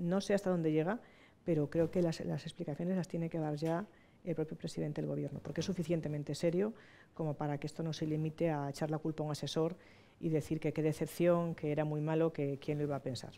No sé hasta dónde llega, pero creo que las, explicaciones las tiene que dar ya el propio presidente del Gobierno, porque es suficientemente serio como para que esto no se limite a echar la culpa a un asesor y decir que qué decepción, que era muy malo, que quién lo iba a pensar.